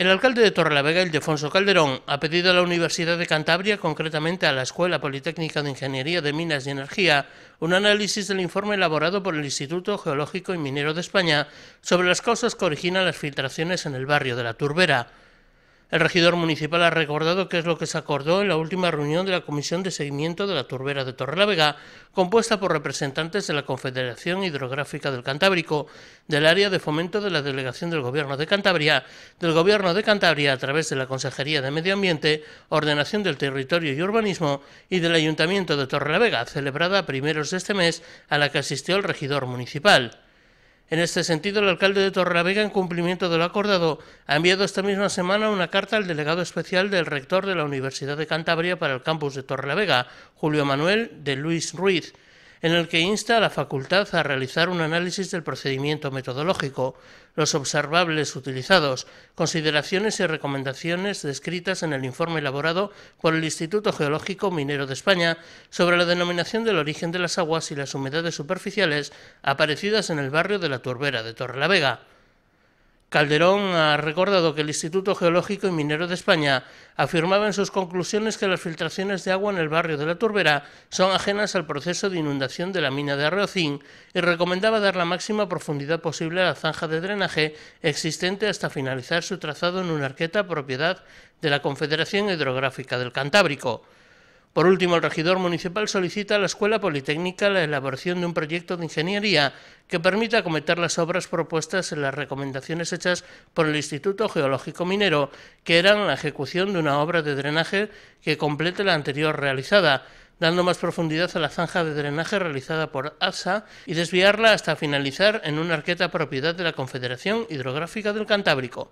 El alcalde de Torrelavega, Ildefonso Calderón, ha pedido a la Universidad de Cantabria, concretamente a la Escuela Politécnica de Ingeniería de Minas y Energía, un análisis del informe elaborado por el Instituto Geológico y Minero de España sobre las causas que originan las filtraciones en el barrio de la Turbera. El regidor municipal ha recordado que es lo que se acordó en la última reunión de la Comisión de Seguimiento de la Turbera de Torrelavega, compuesta por representantes de la Confederación Hidrográfica del Cantábrico, del Área de Fomento de la Delegación del Gobierno de Cantabria, del Gobierno de Cantabria a través de la Consejería de Medio Ambiente, Ordenación del Territorio y Urbanismo y del Ayuntamiento de Torrelavega, celebrada a primeros de este mes, a la que asistió el regidor municipal. En este sentido, el alcalde de Torrelavega, en cumplimiento de lo acordado, ha enviado esta misma semana una carta al delegado especial del rector de la Universidad de Cantabria para el campus de Torrelavega, Julio Manuel de Luis Ruiz, en el que insta a la facultad a realizar un análisis del procedimiento metodológico, los observables utilizados, consideraciones y recomendaciones descritas en el informe elaborado por el Instituto Geológico Minero de España sobre la denominación del origen de las aguas y las humedades superficiales aparecidas en el barrio de la Turbera de Torrelavega. Calderón ha recordado que el Instituto Geológico y Minero de España afirmaba en sus conclusiones que las filtraciones de agua en el barrio de la Turbera son ajenas al proceso de inundación de la mina de Arreocín y recomendaba dar la máxima profundidad posible a la zanja de drenaje existente hasta finalizar su trazado en una arqueta propiedad de la Confederación Hidrográfica del Cantábrico. Por último, el regidor municipal solicita a la Escuela Politécnica la elaboración de un proyecto de ingeniería que permita acometer las obras propuestas en las recomendaciones hechas por el Instituto Geológico Minero, que eran la ejecución de una obra de drenaje que complete la anterior realizada, dando más profundidad a la zanja de drenaje realizada por ASA y desviarla hasta finalizar en una arqueta propiedad de la Confederación Hidrográfica del Cantábrico.